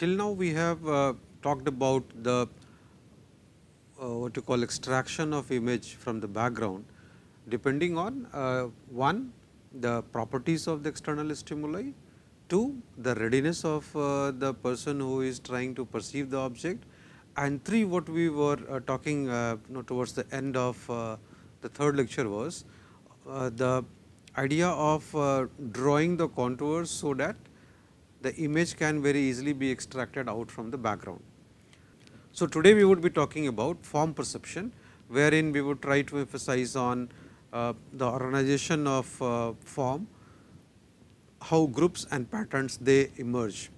till now we have uh, talked about the uh, what you call extraction of image from the background depending on uh, one the properties of the external stimuli, two the readiness of uh, the person who is trying to perceive the object and three what we were uh, talking uh, you know, towards the end of the third lecture was the idea of drawing the contours so that the image can very easily be extracted out from the background. So, today we would be talking about form perception wherein we would try to emphasize on uh, the organization of uh, form, how groups and patterns they emerge.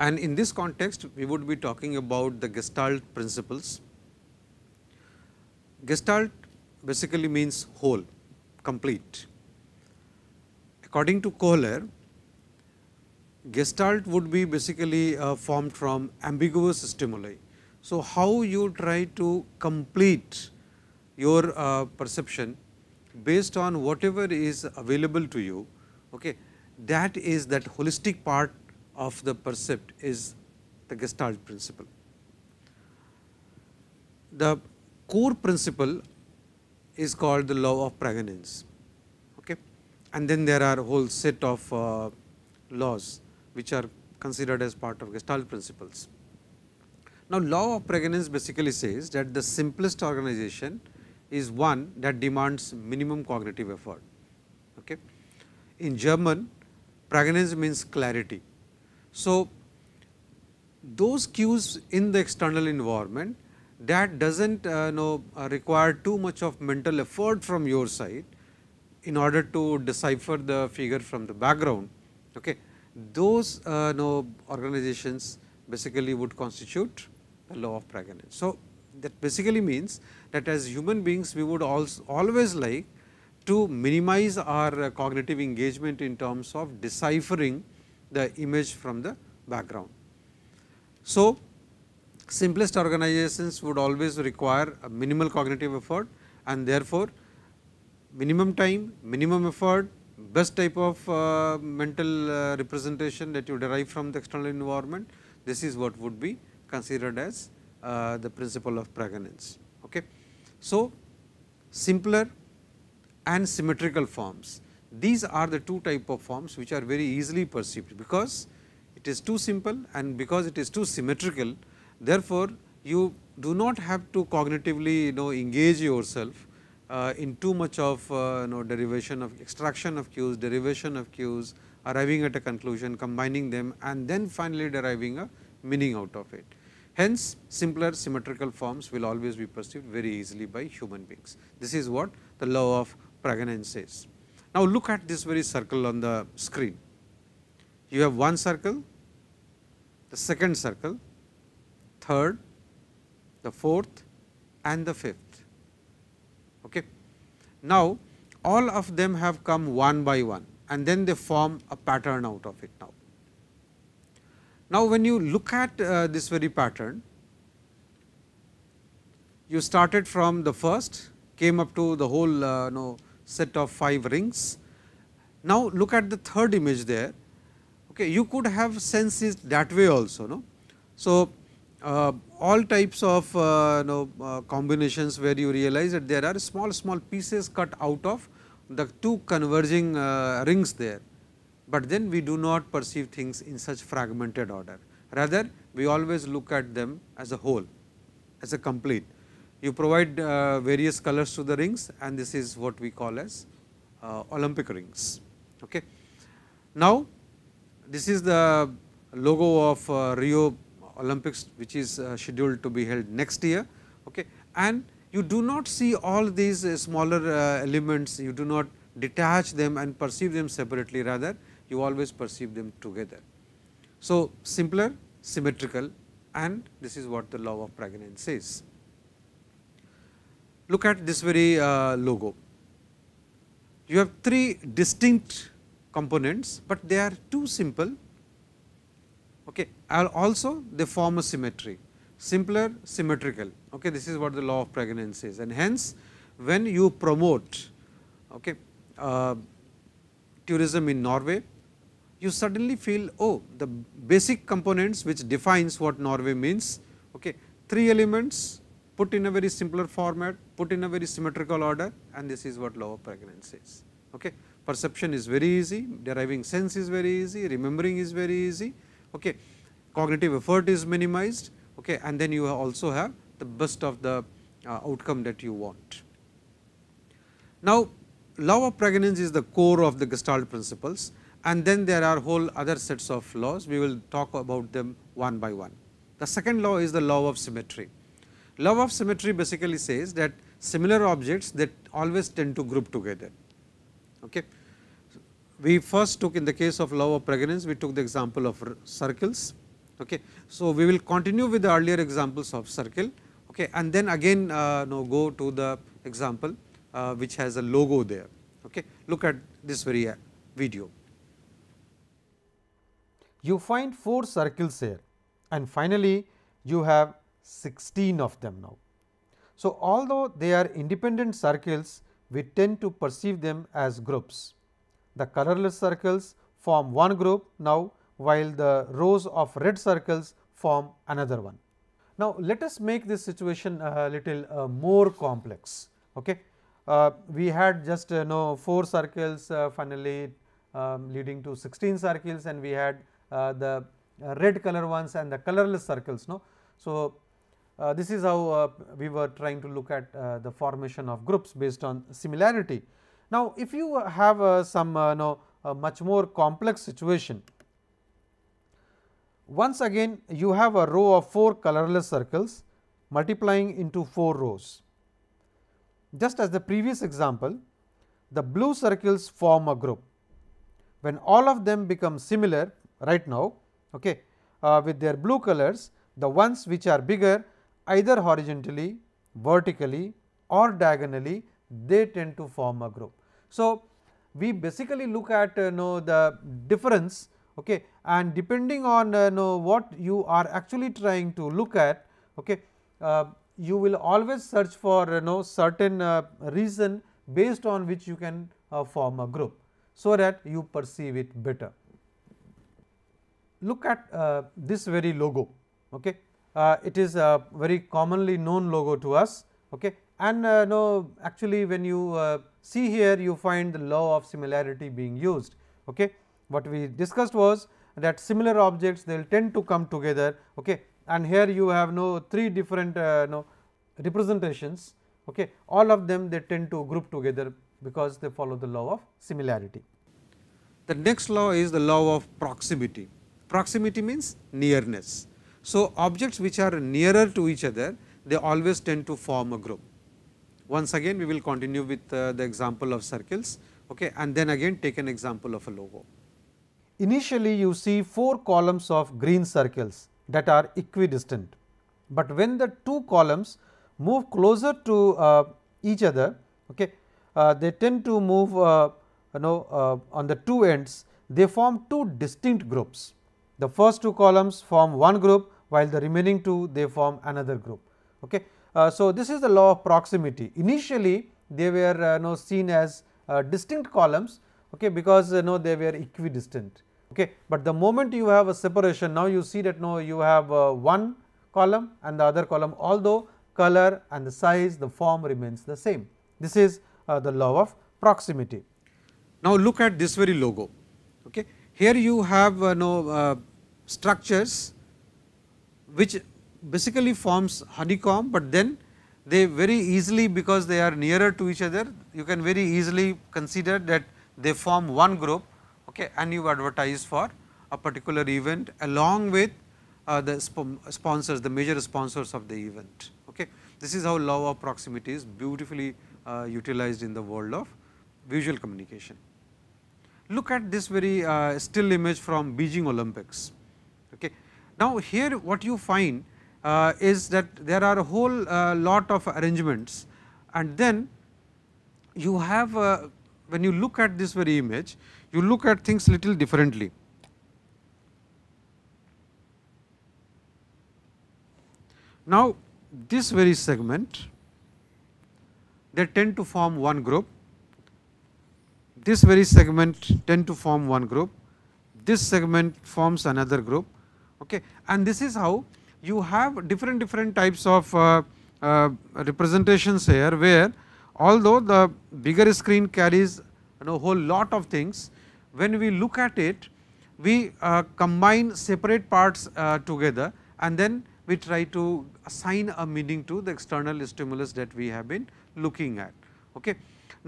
And in this context, we would be talking about the Gestalt principles. Gestalt basically means whole, complete. According to Kohler, Gestalt would be basically uh, formed from ambiguous stimuli. So, how you try to complete your uh, perception based on whatever is available to you, okay, that is that holistic part of the percept is the Gestalt principle. The core principle is called the law of pregnance, okay, and then there are whole set of uh, laws which are considered as part of Gestalt principles. Now, law of pregnance basically says that the simplest organization is one that demands minimum cognitive effort. Okay. In German, pregnance means clarity. So, those cues in the external environment that does not uh, know, uh, require too much of mental effort from your side in order to decipher the figure from the background. Okay those uh, know, organizations basically would constitute the law of pragnance. So, that basically means that as human beings we would also always like to minimize our uh, cognitive engagement in terms of deciphering the image from the background. So, simplest organizations would always require a minimal cognitive effort and therefore, minimum time, minimum effort, best type of uh, mental uh, representation that you derive from the external environment, this is what would be considered as uh, the principle of pregnance. Okay. So, simpler and symmetrical forms, these are the two type of forms which are very easily perceived because it is too simple and because it is too symmetrical, therefore, you do not have to cognitively you know engage yourself uh, in too much of uh, you know derivation of extraction of cues, derivation of cues, arriving at a conclusion, combining them and then finally deriving a meaning out of it. Hence, simpler symmetrical forms will always be perceived very easily by human beings. This is what the law of Pragnan says. Now, look at this very circle on the screen. You have one circle, the second circle, third, the fourth and the fifth. Now, all of them have come one by one and then they form a pattern out of it now. Now, when you look at uh, this very pattern, you started from the first, came up to the whole uh, know, set of 5 rings. Now, look at the third image there, okay, you could have sensed it that way also. No? So, uh, all types of uh, you know, uh, combinations where you realize that there are small small pieces cut out of the two converging uh, rings there, but then we do not perceive things in such fragmented order rather we always look at them as a whole as a complete. You provide uh, various colors to the rings and this is what we call as uh, Olympic rings. Okay. Now, this is the logo of Rio Olympics which is uh, scheduled to be held next year. Okay. And you do not see all these uh, smaller uh, elements, you do not detach them and perceive them separately rather you always perceive them together. So, simpler, symmetrical and this is what the law of Pragnan says. Look at this very uh, logo. You have three distinct components, but they are too simple Okay. Also they form a symmetry, simpler symmetrical. Okay. This is what the law of pregnancy says and hence when you promote okay, uh, tourism in Norway, you suddenly feel oh the basic components which defines what Norway means, okay, three elements put in a very simpler format, put in a very symmetrical order and this is what law of pregnancy says. Okay. Perception is very easy, deriving sense is very easy, remembering is very easy, Okay. Cognitive effort is minimized okay, and then you also have the best of the uh, outcome that you want. Now, law of pregnancy is the core of the Gestalt principles and then there are whole other sets of laws, we will talk about them one by one. The second law is the law of symmetry. Law of symmetry basically says that similar objects that always tend to group together. Okay we first took in the case of law of pregnancy, we took the example of circles. Okay. So, we will continue with the earlier examples of circle okay, and then again uh, now go to the example uh, which has a logo there. Okay. Look at this very uh, video. You find 4 circles here and finally, you have 16 of them now. So, although they are independent circles, we tend to perceive them as groups. The colorless circles form one group now, while the rows of red circles form another one. Now, let us make this situation a little uh, more complex. Okay? Uh, we had just you uh, know 4 circles uh, finally um, leading to 16 circles and we had uh, the uh, red color ones and the colorless circles. No? So, this is how we were trying to look at the formation of groups based on similarity. Now, if you uh, have uh, some uh, know, much more complex situation, once again you have a row of 4 colorless circles multiplying into 4 rows. Just as the previous example, the blue circles form a group. When all of them become similar right now okay, uh, with their blue colors, the ones which are bigger either horizontally, vertically or diagonally they tend to form a group. So, we basically look at uh, you know the difference okay and depending on uh, you know what you are actually trying to look at okay uh, you will always search for you know certain uh, reason based on which you can uh, form a group so that you perceive it better look at this very logo okay it is a very commonly known logo to us okay and uh, no actually when you uh, see here you find the law of similarity being used. Okay. What we discussed was that similar objects they will tend to come together okay. and here you have no three different uh, no representations okay. all of them they tend to group together because they follow the law of similarity. The next law is the law of proximity, proximity means nearness. So, objects which are nearer to each other they always tend to form a group. Once again we will continue with uh, the example of circles okay, and then again take an example of a logo. Initially you see 4 columns of green circles that are equidistant, but when the two columns move closer to uh, each other okay, uh, they tend to move uh, you know uh, on the two ends they form two distinct groups. The first two columns form one group while the remaining two they form another group. Okay. Uh, so, this is the law of proximity. Initially, they were uh, you know, seen as uh, distinct columns okay, because you know, they were equidistant. Okay. But the moment you have a separation, now you see that no, you have one column and the other column, although color and the size, the form remains the same. This is the law of proximity. Now, look at this very logo. Okay. Here you have uh, no, uh, structures which basically forms honeycomb, but then they very easily because they are nearer to each other you can very easily consider that they form one group okay, and you advertise for a particular event along with uh, the sponsors the major sponsors of the event. Okay. This is how law of proximity is beautifully uh, utilized in the world of visual communication. Look at this very uh, still image from Beijing Olympics. Okay. Now, here what you find uh, is that there are a whole uh, lot of arrangements and then you have uh, when you look at this very image you look at things little differently. Now, this very segment they tend to form one group, this very segment tend to form one group, this segment forms another group okay. and this is how you have different different types of uh, uh, representations here where although the bigger screen carries you know whole lot of things when we look at it we uh, combine separate parts uh, together and then we try to assign a meaning to the external stimulus that we have been looking at. Okay.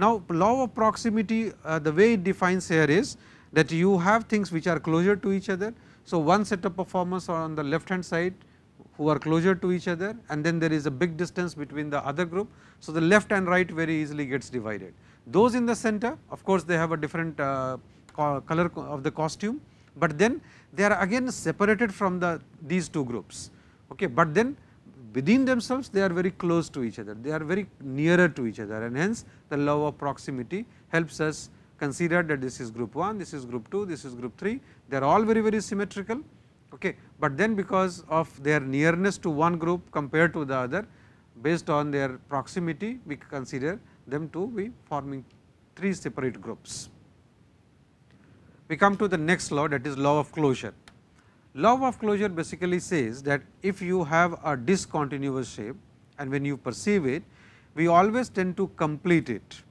Now, law of proximity uh, the way it defines here is that you have things which are closer to each other. So, one set of performance on the left hand side who are closer to each other and then there is a big distance between the other group. So, the left and right very easily gets divided. Those in the center of course, they have a different uh, color of the costume, but then they are again separated from the these two groups. Okay, but then within themselves they are very close to each other, they are very nearer to each other and hence the law of proximity helps us consider that this is group 1, this is group 2, this is group 3, they are all very very symmetrical. Okay but then because of their nearness to one group compared to the other based on their proximity we consider them to be forming three separate groups. We come to the next law that is law of closure. Law of closure basically says that if you have a discontinuous shape and when you perceive it we always tend to complete it.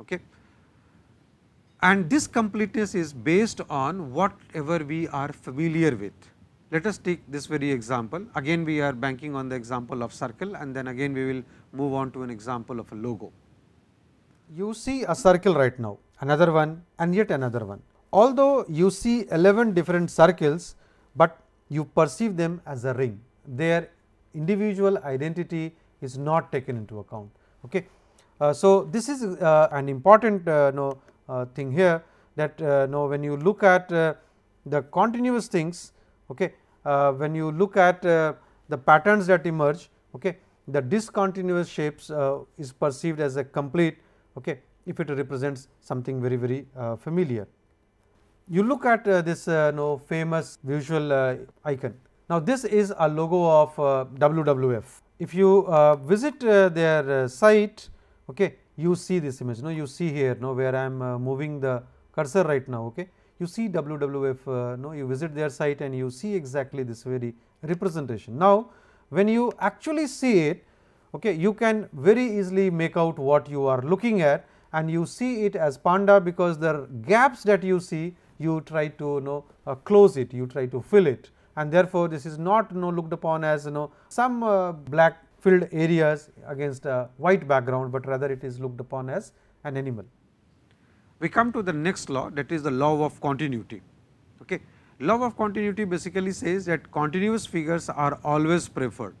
Okay. And this completeness is based on whatever we are familiar with let us take this very example again we are banking on the example of circle and then again we will move on to an example of a logo. You see a circle right now another one and yet another one. Although you see 11 different circles, but you perceive them as a ring their individual identity is not taken into account. Okay. Uh, so, this is uh, an important uh, know, uh, thing here that know, uh, when you look at uh, the continuous things Okay. Uh, when you look at uh, the patterns that emerge, okay, the discontinuous shapes uh, is perceived as a complete okay, if it represents something very very uh, familiar. You look at uh, this uh, you know, famous visual icon. Now, this is a logo of WWF. If you visit their site, okay, you see this image. You no, know, you see here you no, know, where I am moving the cursor right now. Okay, you see WWF, uh, no, you visit their site and you see exactly this very representation. Now, when you actually see it, okay, you can very easily make out what you are looking at and you see it as panda because the gaps that you see, you try to you know uh, close it, you try to fill it and therefore, this is not you know, looked upon as you know some uh, black filled areas against a white background, but rather it is looked upon as an animal. We come to the next law that is the law of continuity. Okay. Law of continuity basically says that continuous figures are always preferred.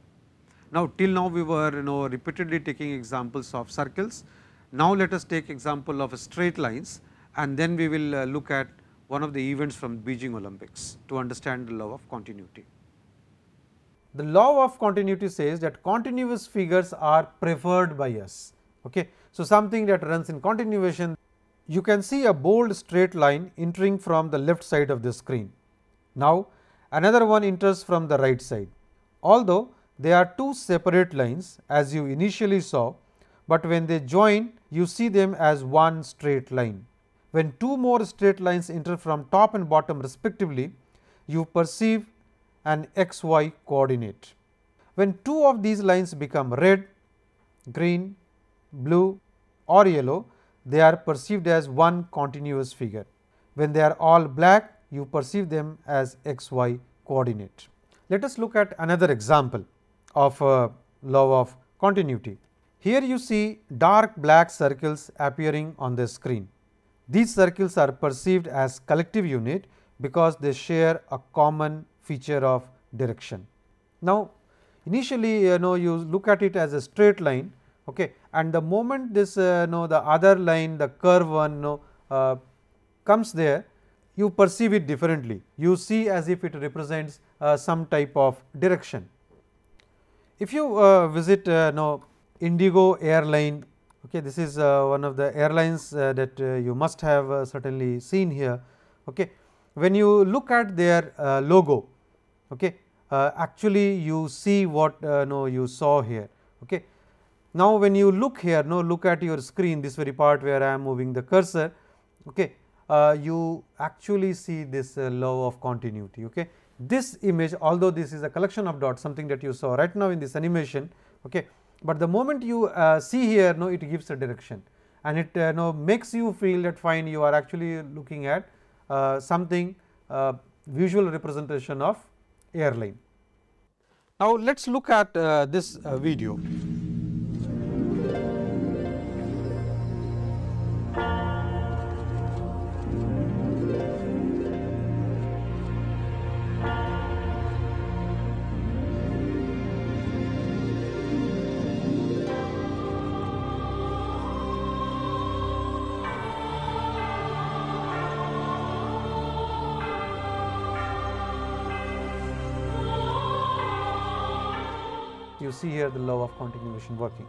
Now, till now we were you know repeatedly taking examples of circles. Now, let us take example of straight lines and then we will uh, look at one of the events from Beijing Olympics to understand the law of continuity. The law of continuity says that continuous figures are preferred by us. Okay. So, something that runs in continuation you can see a bold straight line entering from the left side of the screen. Now, another one enters from the right side. Although they are two separate lines as you initially saw, but when they join you see them as one straight line. When two more straight lines enter from top and bottom respectively, you perceive an x y coordinate. When two of these lines become red, green, blue or yellow, they are perceived as one continuous figure. When they are all black, you perceive them as x y coordinate. Let us look at another example of a law of continuity. Here you see dark black circles appearing on the screen. These circles are perceived as collective unit because they share a common feature of direction. Now, initially you know you look at it as a straight line, okay, and the moment this uh, know the other line the curve one know, uh, comes there you perceive it differently you see as if it represents uh, some type of direction. If you uh, visit uh, know Indigo airline okay this is uh, one of the airlines uh, that uh, you must have certainly seen here okay when you look at their logo okay actually you see what know you saw here okay now, when you look here, now look at your screen this very part where I am moving the cursor, okay, uh, you actually see this uh, law of continuity. Okay. This image although this is a collection of dots something that you saw right now in this animation, okay, but the moment you uh, see here now it gives a direction and it uh, makes you feel that fine you are actually looking at uh, something uh, visual representation of airline. Now, let us look at uh, this video. see here the law of continuation working.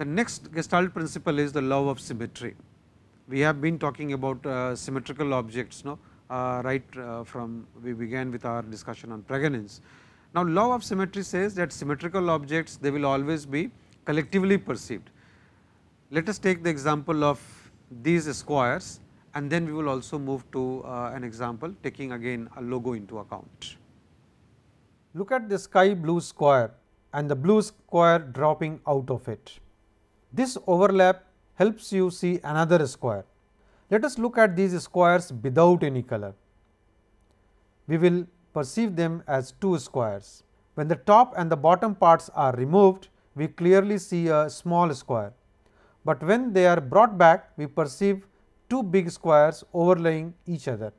The next gestalt principle is the law of symmetry. We have been talking about uh, symmetrical objects no? Uh, right uh, from we began with our discussion on pregnance. Now, law of symmetry says that symmetrical objects they will always be collectively perceived. Let us take the example of these squares and then we will also move to uh, an example taking again a logo into account. Look at the sky blue square and the blue square dropping out of it. This overlap helps you see another square. Let us look at these squares without any color. We will perceive them as two squares. When the top and the bottom parts are removed, we clearly see a small square, but when they are brought back, we perceive two big squares overlaying each other.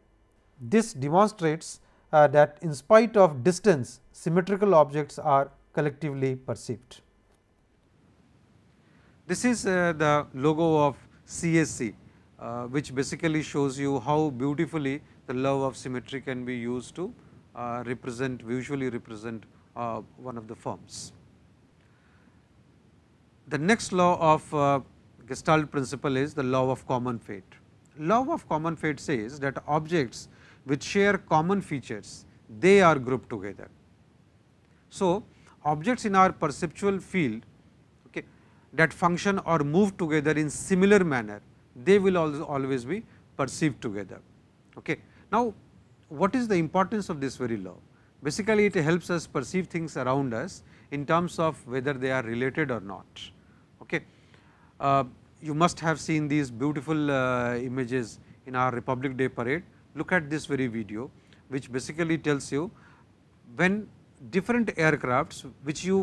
This demonstrates uh, that in spite of distance symmetrical objects are collectively perceived. This is uh, the logo of CSC uh, which basically shows you how beautifully the love of symmetry can be used to uh, represent visually represent uh, one of the forms. The next law of uh, Gestalt principle is the law of common fate. Law of common fate says that objects which share common features, they are grouped together. So, objects in our perceptual field okay, that function or move together in similar manner, they will always, always be perceived together. Okay. Now, what is the importance of this very law? Basically, it helps us perceive things around us in terms of whether they are related or not. Okay. Uh, you must have seen these beautiful uh, images in our Republic Day parade look at this very video which basically tells you when different aircrafts which you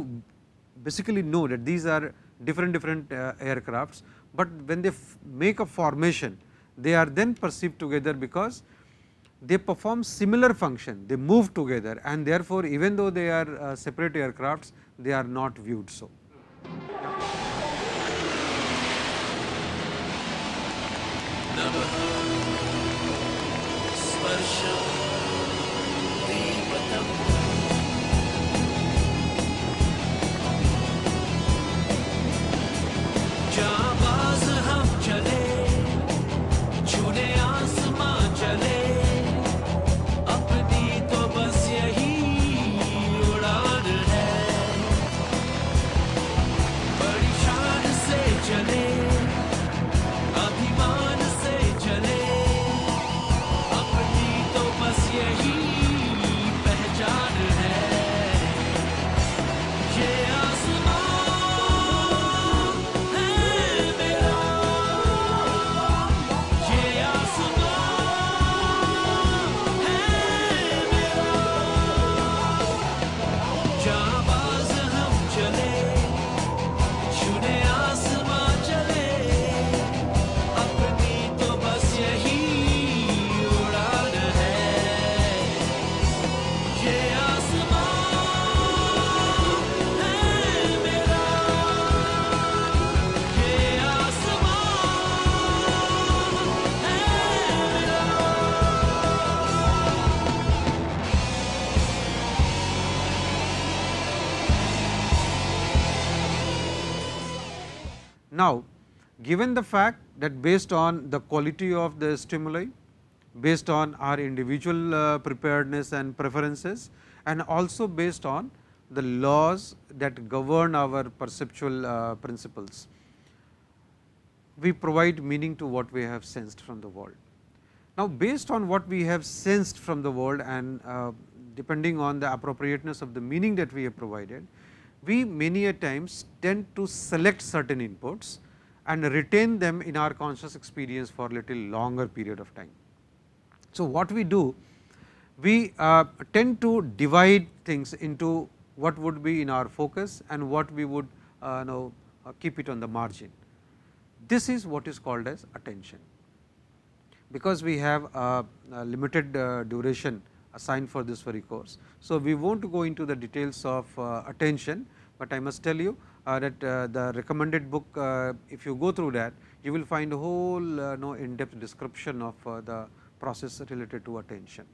basically know that these are different different uh, aircrafts, but when they make a formation they are then perceived together because they perform similar function, they move together and therefore, even though they are uh, separate aircrafts, they are not viewed so. Number worship Now, given the fact that based on the quality of the stimuli, based on our individual uh, preparedness and preferences and also based on the laws that govern our perceptual uh, principles, we provide meaning to what we have sensed from the world. Now, based on what we have sensed from the world and uh, depending on the appropriateness of the meaning that we have provided, we many a times tend to select certain inputs and retain them in our conscious experience for little longer period of time. So, what we do? We uh, tend to divide things into what would be in our focus and what we would uh, know uh, keep it on the margin. This is what is called as attention. Because we have a, a limited uh, duration assigned for this very course. So, we will not go into the details of uh, attention, but I must tell you uh, that uh, the recommended book if you go through that you will find a whole uh, no in depth description of the process related to attention.